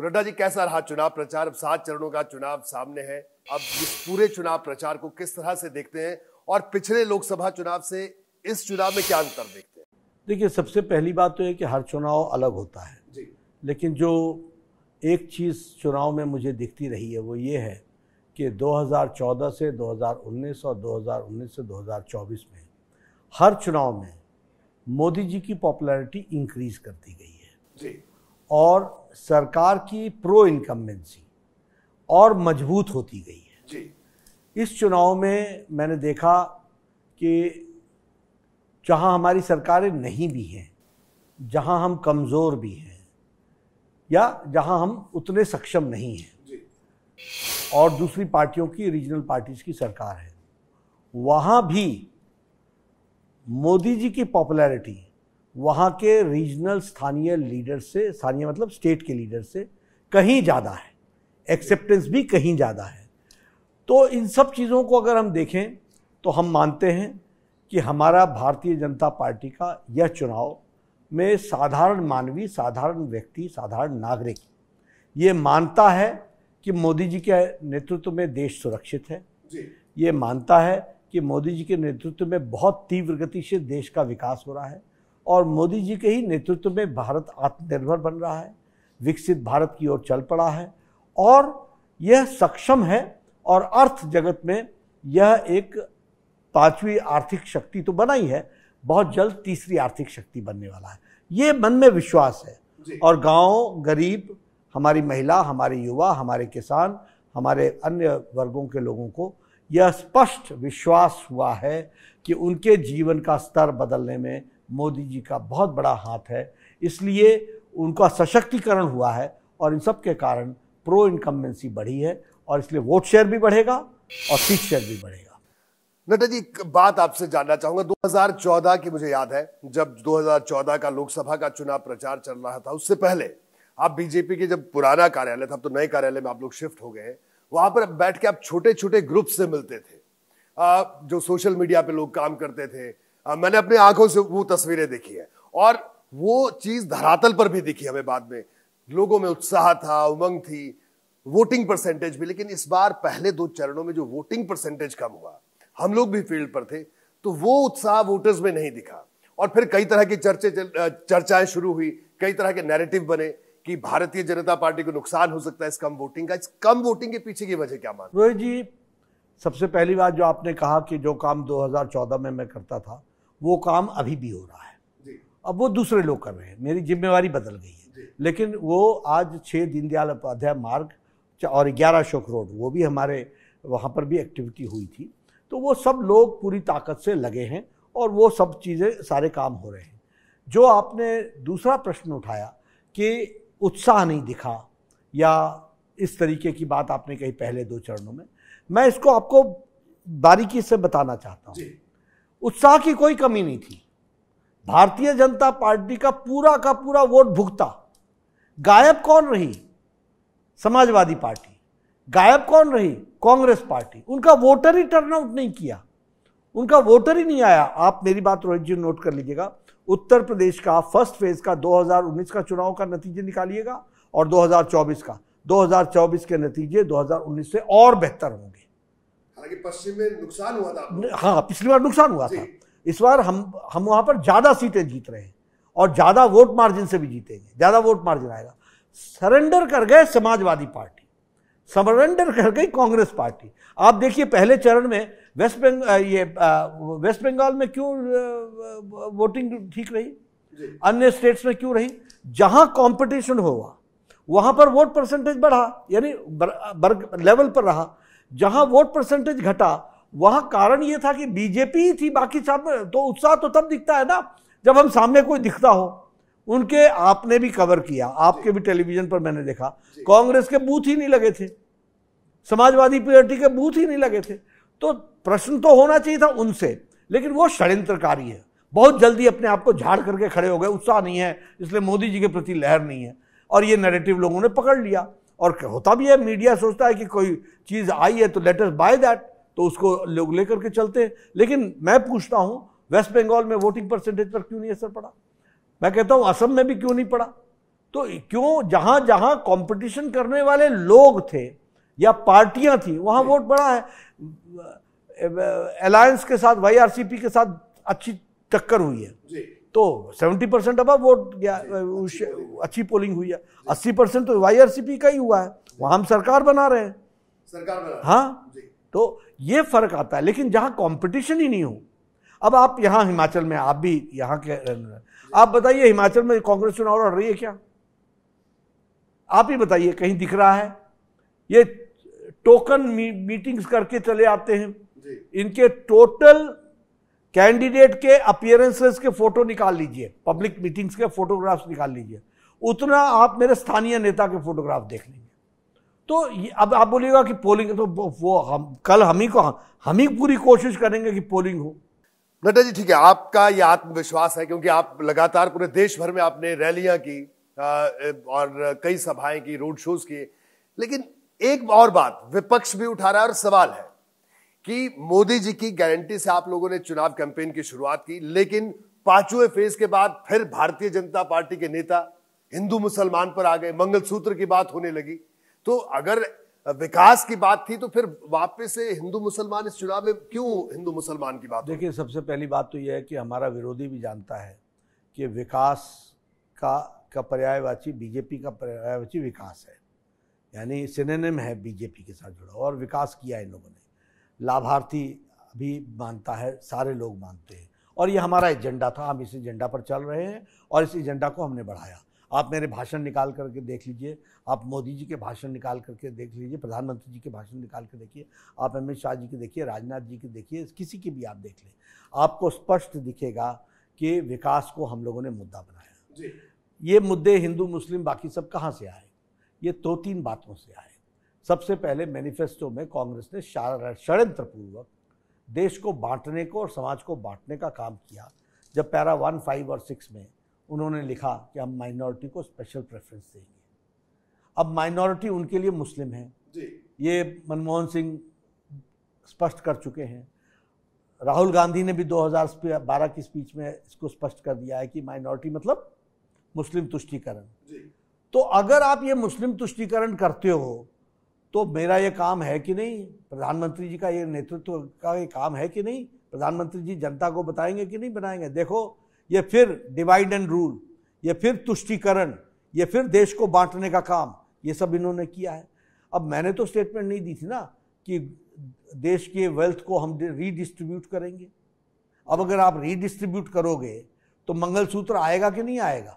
तो नड्डा जी कैसा रहा चुनाव प्रचार अब सात चरणों का चुनाव सामने है अब इस पूरे चुनाव प्रचार को किस तरह से देखते हैं और पिछले लोकसभा चुनाव से इस चुनाव में क्या अंतर देखते हैं देखिए सबसे पहली बात तो है कि हर चुनाव अलग होता है जी लेकिन जो एक चीज़ चुनाव में मुझे दिखती रही है वो ये है कि 2014 से 2019 और 2019 से 2024 में हर चुनाव में मोदी जी की पॉपुलैरिटी इंक्रीज करती गई है जी और सरकार की प्रो इनकम्बेंसी और मजबूत होती गई है जी इस चुनाव में मैंने देखा कि जहां हमारी सरकारें नहीं भी हैं जहां हम कमज़ोर भी हैं या जहां हम उतने सक्षम नहीं हैं और दूसरी पार्टियों की रीजनल पार्टीज़ की सरकार है वहां भी मोदी जी की पॉपुलैरिटी वहाँ के रीजनल स्थानीय लीडर से स्थानीय मतलब स्टेट के लीडर से कहीं ज़्यादा है एक्सेप्टेंस भी कहीं ज़्यादा है तो इन सब चीज़ों को अगर हम देखें तो हम मानते हैं कि हमारा भारतीय जनता पार्टी का यह चुनाव में साधारण मानवी साधारण व्यक्ति साधारण नागरिक ये मानता है कि मोदी जी के नेतृत्व में देश सुरक्षित है ये मानता है कि मोदी जी के नेतृत्व में बहुत तीव्र गति से देश का विकास हो रहा है और मोदी जी के ही नेतृत्व में भारत आत्मनिर्भर बन रहा है विकसित भारत की ओर चल पड़ा है और यह सक्षम है और अर्थ जगत में यह एक पांचवी आर्थिक शक्ति तो बना ही है बहुत जल्द तीसरी आर्थिक शक्ति बनने वाला है ये मन में विश्वास है और गांव गरीब हमारी महिला हमारे युवा हमारे किसान हमारे अन्य वर्गों के लोगों को यह स्पष्ट विश्वास हुआ है कि उनके जीवन का स्तर बदलने में मोदी जी का बहुत बड़ा हाथ है इसलिए उनका सशक्तिकरण हुआ है और इन सब के कारण प्रो इनकम्बेंसी बढ़ी है और इसलिए वोट शेयर भी बढ़ेगा और सीट शेयर भी बढ़ेगा नड्डा जी बात आपसे जानना चाहूंगा 2014 की मुझे याद है जब 2014 का लोकसभा का चुनाव प्रचार चल रहा था उससे पहले आप बीजेपी के जब पुराना कार्यालय था अब तो नए कार्यालय में आप लोग शिफ्ट हो गए हैं वहां पर बैठ के आप छोटे छोटे ग्रुप से मिलते थे आ, जो सोशल मीडिया पे लोग काम करते थे मैंने अपनी आंखों से वो तस्वीरें देखी है और वो चीज धरातल पर भी दिखी हमें बाद में लोगों में उत्साह था उमंग थी वोटिंग परसेंटेज भी लेकिन इस बार पहले दो चरणों में जो वोटिंग परसेंटेज कम हुआ हम लोग भी फील्ड पर थे तो वो उत्साह वोटर्स में नहीं दिखा और फिर कई तरह की चर्चे चर्चाएं शुरू हुई कई तरह के नैरेटिव बने कि भारतीय जनता पार्टी को नुकसान हो सकता है इस कम वोटिंग का इस कम वोटिंग के पीछे की वजह क्या मान रोहित जी सबसे पहली बात जो आपने कहा कि जो काम 2014 में मैं करता था वो काम अभी भी हो रहा है अब वो दूसरे लोग कर रहे हैं मेरी जिम्मेवारी बदल गई है लेकिन वो आज छः दीनदयाल उपाध्याय मार्ग और ग्यारह शोक रोड वो भी हमारे वहाँ पर भी एक्टिविटी हुई थी तो वो सब लोग पूरी ताकत से लगे हैं और वो सब चीज़ें सारे काम हो रहे हैं जो आपने दूसरा प्रश्न उठाया कि उत्साह नहीं दिखा या इस तरीके की बात आपने कही पहले दो चरणों में मैं इसको आपको बारीकी से बताना चाहता हूँ उत्साह की कोई कमी नहीं थी भारतीय जनता पार्टी का पूरा का पूरा वोट भुगता गायब कौन रही समाजवादी पार्टी गायब कौन रही कांग्रेस पार्टी उनका वोटर ही टर्न आउट नहीं किया उनका वोटर ही नहीं आया आप मेरी बात रोहित जी नोट कर लीजिएगा उत्तर प्रदेश का फर्स्ट फेज का 2019 का चुनाव का नतीजे निकालिएगा और 2024 का 2024 के नतीजे 2019 से और बेहतर होंगे हालांकि पश्चिम में नुकसान हुआ था हाँ पिछली बार नुकसान हुआ था इस बार हम हम वहां पर ज़्यादा सीटें जीत रहे हैं और ज़्यादा वोट मार्जिन से भी जीतेंगे ज़्यादा वोट मार्जिन आएगा सरेंडर कर गए समाजवादी पार्टी सरेंडर कर गई कांग्रेस पार्टी आप देखिए पहले चरण में वेस्ट बंग ये वेस्ट बंगाल में क्यों वोटिंग ठीक रही अन्य स्टेट्स में क्यों रही जहां कंपटीशन हुआ वहां पर वोट परसेंटेज बढ़ा यानी लेवल पर रहा जहां वोट परसेंटेज घटा वहां कारण यह था कि बीजेपी ही थी बाकी सब तो उत्साह तो तब दिखता है ना जब हम सामने कोई दिखता हो उनके आपने भी कवर किया आपके भी टेलीविजन पर मैंने देखा कांग्रेस के बूथ ही नहीं लगे थे समाजवादी पार्टी के बूथ ही नहीं लगे थे तो प्रश्न तो होना चाहिए था उनसे लेकिन वो षड्यंत्रकारी है बहुत जल्दी अपने आप को झाड़ करके खड़े हो गए उत्साह नहीं है इसलिए मोदी जी के प्रति लहर नहीं है और ये नैरेटिव लोगों ने पकड़ लिया और होता भी है मीडिया सोचता है कि कोई चीज़ आई है तो लेटर्स बाय दैट तो उसको लोग लेकर के चलते हैं लेकिन मैं पूछता हूं वेस्ट बंगाल में वोटिंग परसेंटेज पर क्यों नहीं असर पड़ा मैं कहता हूं असम में भी क्यों नहीं पड़ा तो क्यों जहां जहां कंपटीशन करने वाले लोग थे या पार्टियां थी वहां वोट बड़ा है अलायंस के साथ वाई के साथ अच्छी टक्कर हुई है तो 70 परसेंट अब वोट गया अच्छी पोलिंग हुई है 80 परसेंट तो वाई का ही हुआ है वहां हम सरकार बना रहे हैं सरकार बना हाँ तो ये फर्क आता है लेकिन जहां कंपटीशन ही नहीं हो अब आप यहां हिमाचल में आप भी यहाँ के आप बताइए हिमाचल में कांग्रेस चुनाव लड़ रही है क्या आप ही बताइए कहीं दिख रहा है ये टोकन मी, मीटिंग्स करके चले आते हैं इनके टोटल कैंडिडेट के अपियरेंसेस के फोटो निकाल लीजिए पब्लिक मीटिंग्स के फोटोग्राफ्स निकाल लीजिए उतना आप मेरे स्थानीय नेता के फोटोग्राफ देख लेंगे तो अब आप बोलिएगा कि पोलिंग तो वो हम कल हम ही को हम ही पूरी कोशिश करेंगे कि पोलिंग हो नड्डा जी ठीक है आपका ये आत्मविश्वास है क्योंकि आप लगातार पूरे देश भर में आपने रैलियां की और कई सभाएं की रोड शोज किए लेकिन एक और बात विपक्ष भी उठा रहा है और सवाल है कि मोदी जी की गारंटी से आप लोगों ने चुनाव कैंपेन की शुरुआत की लेकिन पांचवें फेज के बाद फिर भारतीय जनता पार्टी के नेता हिंदू मुसलमान पर आ गए मंगलसूत्र की बात होने लगी तो अगर विकास की बात थी तो फिर वापस से हिंदू मुसलमान इस चुनाव में क्यों हिंदू मुसलमान की बात देखिए सबसे पहली बात तो यह है कि हमारा विरोधी भी जानता है कि विकास का का पर्यायवाची बीजेपी का पर्यायवाची विकास है यानी सिनेम है बीजेपी के साथ जुड़ा और विकास किया इन लोगों ने लाभार्थी भी मानता है सारे लोग मानते हैं और ये हमारा एजेंडा था हम इस एजेंडा पर चल रहे हैं और इस एजेंडा को हमने बढ़ाया आप मेरे भाषण निकाल करके देख लीजिए आप मोदी जी के भाषण निकाल करके देख लीजिए प्रधानमंत्री जी के भाषण निकाल के देखिए आप अमित शाह जी के देखिए राजनाथ जी के देखिए किसी की भी आप देख लें आपको स्पष्ट दिखेगा कि विकास को हम लोगों ने मुद्दा बनाया ये मुद्दे हिंदू मुस्लिम बाकी सब कहाँ से आए ये दो तीन बातों से आए सबसे पहले मैनिफेस्टो में कांग्रेस ने षडयंत्र पूर्वक देश को बांटने को और समाज को बांटने का काम किया जब पैरा वन फाइव और सिक्स में उन्होंने लिखा कि हम माइनॉरिटी को स्पेशल प्रेफरेंस देंगे अब माइनॉरिटी उनके लिए मुस्लिम है ये मनमोहन सिंह स्पष्ट कर चुके हैं राहुल गांधी ने भी 2012 की स्पीच में इसको स्पष्ट कर दिया है कि माइनॉरिटी मतलब मुस्लिम तुष्टिकरण तो अगर आप ये मुस्लिम तुष्टिकरण करते हो तो मेरा ये काम है कि नहीं प्रधानमंत्री जी का ये नेतृत्व का ये काम है कि नहीं प्रधानमंत्री जी जनता को बताएंगे कि नहीं बनाएंगे देखो ये फिर डिवाइड एंड रूल या फिर तुष्टिकरण यह फिर देश को बांटने का काम ये सब इन्होंने किया है अब मैंने तो स्टेटमेंट नहीं दी थी ना कि देश के वेल्थ को हम रीडिस्ट्रीब्यूट करेंगे अब अगर आप रीडिस्ट्रीब्यूट करोगे तो मंगलसूत्र आएगा कि नहीं आएगा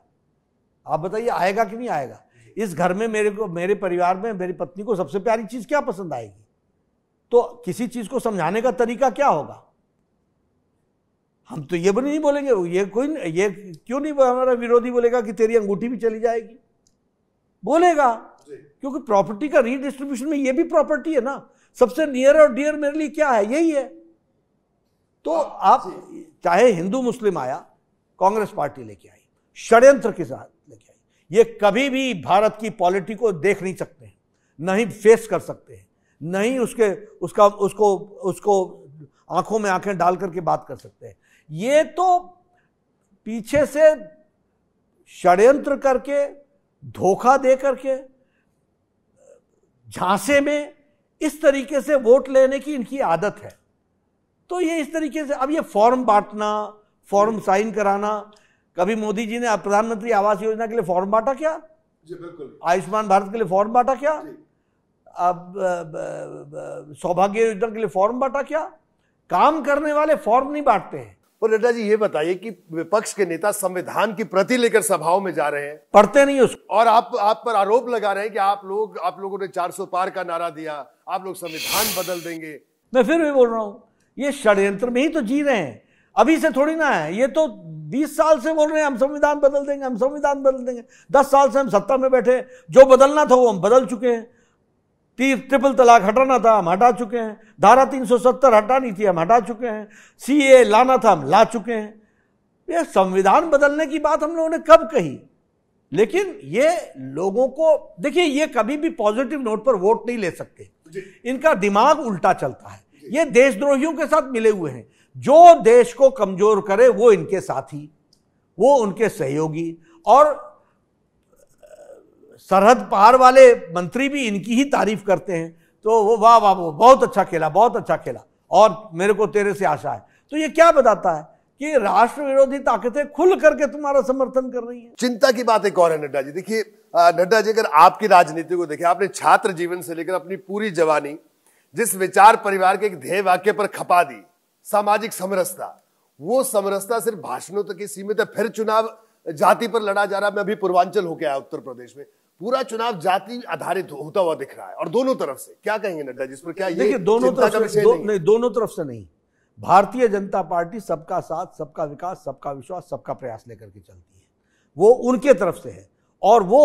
आप बताइए आएगा कि नहीं आएगा इस घर में मेरे को मेरे परिवार में मेरी पत्नी को सबसे प्यारी चीज़ क्या पसंद आएगी तो किसी चीज़ को समझाने का तरीका क्या होगा हम तो ये भी नहीं बोलेंगे ये कोई ये क्यों नहीं हमारा विरोधी बोलेगा कि तेरी अंगूठी भी चली जाएगी बोलेगा क्योंकि प्रॉपर्टी का रीडिस्ट्रीब्यूशन में ये भी प्रॉपर्टी है ना सबसे नियर और डियर मेरे लिए क्या है यही है तो हाँ, आप चाहे हिंदू मुस्लिम आया कांग्रेस पार्टी लेके आई षड्यंत्र के साथ लेके आई ये कभी भी भारत की पॉलिटी को देख नहीं सकते हैं नहीं फेस कर सकते हैं नहीं उसके उसका उसको उसको आंखों में आंखें डाल करके बात कर सकते हैं ये तो पीछे से षड्यंत्र करके धोखा दे करके झांसे में इस तरीके से वोट लेने की इनकी आदत है तो ये इस तरीके से अब ये फॉर्म बांटना फॉर्म साइन कराना कभी मोदी जी ने प्रधानमंत्री आवास योजना के लिए फॉर्म बांटा क्या बिल्कुल आयुष्मान भारत के लिए फॉर्म बांटा क्या अब सौभाग्य योजना के लिए फॉर्म बांटा क्या काम करने वाले फॉर्म नहीं बांटते हैं और नड्डा जी ये बताइए कि विपक्ष के नेता संविधान की प्रति लेकर सभाओं में जा रहे हैं पढ़ते नहीं उसको और आप आप पर आरोप लगा रहे हैं कि आप लोग आप लोगों ने 400 पार का नारा दिया आप लोग संविधान बदल देंगे मैं फिर भी बोल रहा हूँ ये षड्यंत्र में ही तो जी रहे हैं अभी से थोड़ी ना है ये तो 20 साल से बोल रहे हैं हम संविधान बदल देंगे हम संविधान बदल देंगे 10 साल से हम सत्ता में बैठे जो बदलना था वो हम बदल चुके हैं ट्रिपल तलाक हटाना था हम हटा चुके हैं धारा 370 हटानी थी हम हटा चुके हैं सीए लाना था हम ला चुके हैं ये संविधान बदलने की बात हम लोगों ने कब कही लेकिन ये लोगों को देखिए ये कभी भी पॉजिटिव नोट पर वोट नहीं ले सकते इनका दिमाग उल्टा चलता है ये देशद्रोहियों के साथ मिले हुए हैं जो देश को कमजोर करे वो इनके साथी वो उनके सहयोगी और सरहद पार वाले मंत्री भी इनकी ही तारीफ करते हैं तो वो वाह वाह वो बहुत अच्छा खेला बहुत अच्छा खेला और मेरे को तेरे से आशा है तो ये क्या बताता है कि राष्ट्र विरोधी ताकतें खुल करके तुम्हारा समर्थन कर रही हैं चिंता की बात एक और है नड्डा जी देखिए नड्डा जी अगर आपकी राजनीति को देखिए आपने छात्र जीवन से लेकर अपनी पूरी जवानी जिस विचार परिवार के एक ध्येय वाक्य पर खपा दी सामाजिक समरसता वो समरसता सिर्फ भाषणों तक ही सीमित है फिर चुनाव जाति पर लड़ा जा रहा मैं अभी पूर्वांचल होके आया उत्तर प्रदेश में पूरा चुनाव जाति आधारित होता हुआ दिख रहा है और दोनों तरफ से क्या कहेंगे नड्डा जिस पर क्या देखिए दोनों तरफ से दो, नहीं।, नहीं दोनों तरफ से नहीं भारतीय जनता पार्टी सबका साथ सबका विकास सबका विश्वास सबका प्रयास लेकर के चलती है वो उनके तरफ से है और वो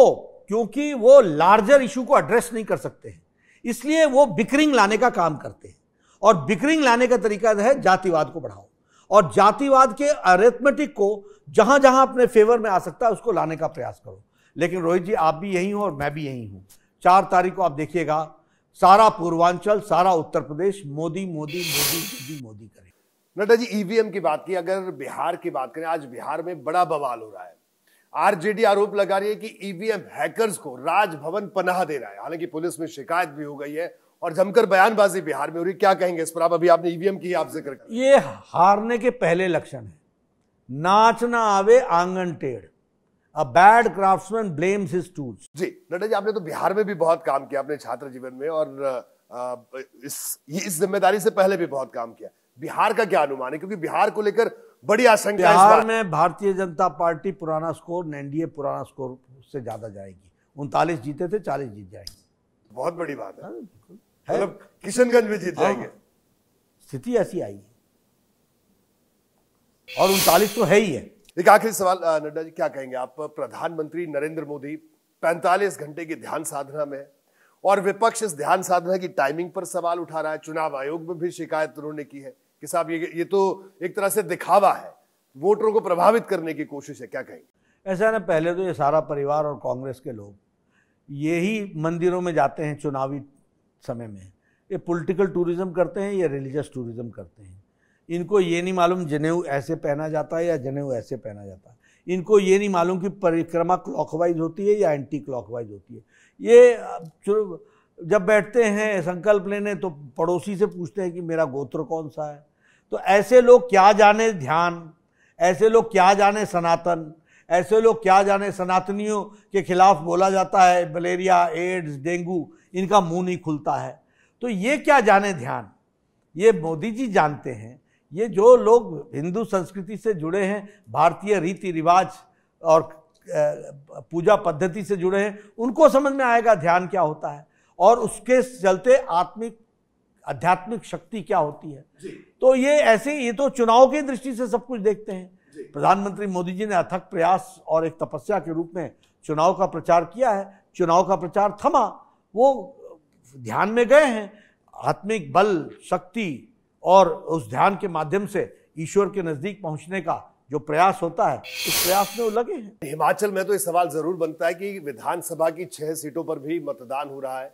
क्योंकि वो लार्जर इशू को एड्रेस नहीं कर सकते हैं इसलिए वो बिकरिंग लाने का काम करते हैं और बिकरिंग लाने का तरीका है जातिवाद को बढ़ाओ और जातिवाद के अरेथमेटिक को जहां जहां अपने फेवर में आ सकता है उसको लाने का प्रयास करो लेकिन रोहित जी आप भी यहीं हो और मैं भी यहीं हूँ चार तारीख को आप देखिएगा सारा पूर्वांचल सारा उत्तर प्रदेश मोदी मोदी मोदी मोदी मोदी करें नड्डा जी ईवीएम e की बात की अगर बिहार की बात करें आज बिहार में बड़ा बवाल हो रहा है आरजेडी आरोप लगा रही है कि ईवीएम e हैकर्स को राजभवन पनाह दे रहा है हालांकि पुलिस में शिकायत भी हो गई है और जमकर बयानबाजी बिहार में हो रही क्या कहेंगे इस पर आप अभी आपने ईवीएम e की आप जिक्र ये हारने के पहले लक्षण है नाच ना आवे आंगन टेढ़ a bad craftsman blames his tools ji Nadda ji आपने तो बिहार में भी बहुत काम किया अपने छात्र जीवन में और आ, इस इस जिम्मेदारी से पहले भी बहुत काम किया बिहार का क्या अनुमान है क्योंकि बिहार को लेकर बड़ी आशंका बिहार में भारतीय जनता पार्टी पुराना स्कोर एनडीए पुराना स्कोर से ज्यादा जाएगी उनतालीस जीते थे चालीस जीत जाएंगे बहुत बड़ी बात है हाँ, मतलब किशनगंज में जीत हाँ। जाएंगे स्थिति ऐसी आई है और उनतालीस तो है ही है एक आखिरी सवाल नड्डा जी क्या कहेंगे आप प्रधानमंत्री नरेंद्र मोदी 45 घंटे की ध्यान साधना में और विपक्ष इस ध्यान साधना की टाइमिंग पर सवाल उठा रहा है चुनाव आयोग में भी शिकायत उन्होंने की है कि साहब ये ये तो एक तरह से दिखावा है वोटरों को प्रभावित करने की कोशिश है क्या कहेंगे ऐसा ना पहले तो ये सारा परिवार और कांग्रेस के लोग ही मंदिरों में जाते हैं चुनावी समय में ये पॉलिटिकल टूरिज्म करते हैं या रिलीजियस टूरिज्म करते हैं इनको ये नहीं मालूम जनेऊ ऐसे पहना जाता है या जनेऊ ऐसे पहना जाता है इनको ये नहीं मालूम कि परिक्रमा क्लॉकवाइज होती है या एंटी क्लॉकवाइज होती है ये जब बैठते हैं संकल्प लेने तो पड़ोसी से पूछते हैं कि मेरा गोत्र कौन सा है तो ऐसे लोग क्या जाने ध्यान ऐसे लोग क्या जाने सनातन ऐसे लोग क्या जाने सनातनियों के खिलाफ बोला जाता है मलेरिया एड्स डेंगू इनका मुंह नहीं खुलता है तो ये क्या जाने ध्यान ये मोदी जी जानते हैं ये जो लोग हिंदू संस्कृति से जुड़े हैं भारतीय रीति रिवाज और पूजा पद्धति से जुड़े हैं उनको समझ में आएगा ध्यान क्या होता है और उसके चलते आत्मिक आध्यात्मिक शक्ति क्या होती है तो ये ऐसे ये तो चुनाव की दृष्टि से सब कुछ देखते हैं प्रधानमंत्री मोदी जी ने अथक प्रयास और एक तपस्या के रूप में चुनाव का प्रचार किया है चुनाव का प्रचार थमा वो ध्यान में गए हैं आत्मिक बल शक्ति और उस ध्यान के माध्यम से ईश्वर के नज़दीक पहुंचने का जो प्रयास होता है उस प्रयास में वो लगे हैं हिमाचल में तो ये सवाल ज़रूर बनता है कि विधानसभा की छह सीटों पर भी मतदान हो रहा है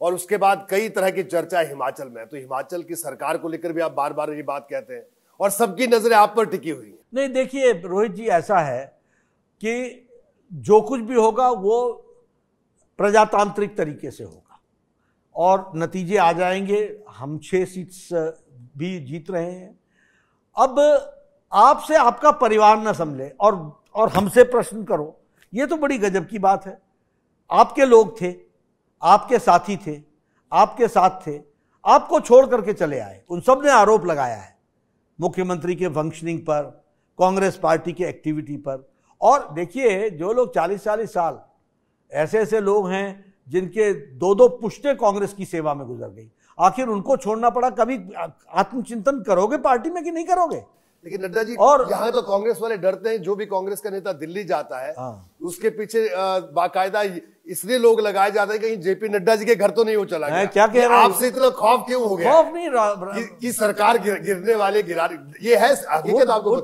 और उसके बाद कई तरह की चर्चा है हिमाचल में तो हिमाचल की सरकार को लेकर भी आप बार बार ये बात कहते हैं और सबकी नज़रें आप पर टिकी हुई नहीं देखिए रोहित जी ऐसा है कि जो कुछ भी होगा वो प्रजातांत्रिक तरीके से होगा और नतीजे आ जाएंगे हम छह सीट भी जीत रहे हैं अब आपसे आपका परिवार ना समझे और और हमसे प्रश्न करो ये तो बड़ी गजब की बात है आपके लोग थे आपके साथी थे आपके साथ थे आपको छोड़ करके चले आए उन सब ने आरोप लगाया है मुख्यमंत्री के फंक्शनिंग पर कांग्रेस पार्टी के एक्टिविटी पर और देखिए जो लोग चालीस चालीस साल ऐसे ऐसे लोग हैं जिनके दो दो पुश्ते कांग्रेस की सेवा में गुजर गई आखिर उनको छोड़ना पड़ा कभी आत्मचिंतन करोगे पार्टी में कि नहीं करोगे लेकिन नड्डा जी और यहाँ तो कांग्रेस वाले डरते हैं जो भी कांग्रेस का नेता दिल्ली जाता है हाँ। उसके पीछे बाकायदा इसलिए लोग लगाए जाते हैं कहीं जेपी नड्डा जी के घर तो नहीं हो चला गया क्या कह रहा आपसे इतना खौफ क्यों हो गया खौफ नहीं कि, कि सरकार गिर, गिरने वाले गिरा ये है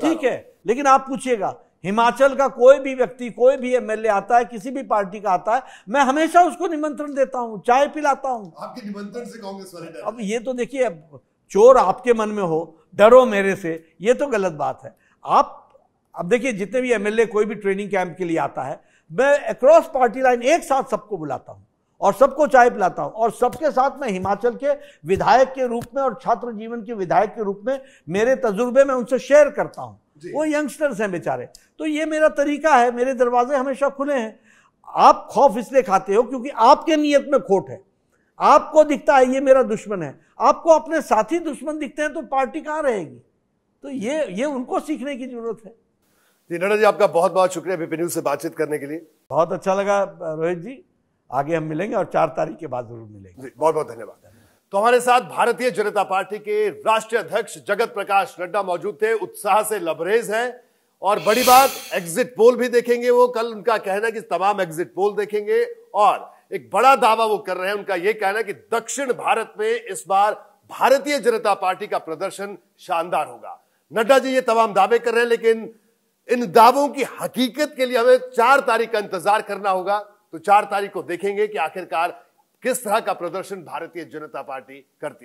ठीक है लेकिन आप पूछिएगा हिमाचल का कोई भी व्यक्ति कोई भी एमएलए आता है किसी भी पार्टी का आता है मैं हमेशा उसको निमंत्रण देता हूं चाय पिलाता हूं आपके निमंत्रण से कांग्रेस वाले अब ये तो देखिए चोर आपके मन में हो डरो मेरे से ये तो गलत बात है आप अब देखिए जितने भी एमएलए कोई भी ट्रेनिंग कैंप के लिए आता है मैं अक्रॉस पार्टी लाइन एक साथ सबको बुलाता हूँ और सबको चाय पिलाता हूँ और सबके साथ मैं हिमाचल के विधायक के रूप में और छात्र जीवन के विधायक के रूप में मेरे तजुर्बे में उनसे शेयर करता हूँ वो यंगस्टर्स हैं बेचारे तो ये मेरा तरीका है मेरे दरवाजे हमेशा खुले हैं आप खौफ इसलिए खाते हो क्योंकि आपके नीयत में खोट है आपको दिखता है ये मेरा दुश्मन है आपको अपने साथी दुश्मन दिखते हैं तो पार्टी कहाँ रहेगी तो ये ये उनको सीखने की जरूरत है जी नड्डा जी आपका बहुत बहुत शुक्रिया बीपी न्यूज से बातचीत करने के लिए बहुत अच्छा लगा रोहित जी आगे हम मिलेंगे और चार तारीख के बाद जरूर मिलेंगे जी बहुत बहुत धन्यवाद तो हमारे साथ भारतीय जनता पार्टी के राष्ट्रीय अध्यक्ष जगत प्रकाश नड्डा मौजूद थे उत्साह से लबरेज हैं और बड़ी बात एग्जिट पोल भी देखेंगे वो कल उनका कहना कि तमाम एग्जिट पोल देखेंगे और एक बड़ा दावा वो कर रहे हैं उनका यह कहना कि दक्षिण भारत में इस बार भारतीय जनता पार्टी का प्रदर्शन शानदार होगा नड्डा जी ये तमाम दावे कर रहे हैं लेकिन इन दावों की हकीकत के लिए हमें चार तारीख का इंतजार करना होगा तो चार तारीख को देखेंगे कि आखिरकार किस तरह का प्रदर्शन भारतीय जनता पार्टी करती है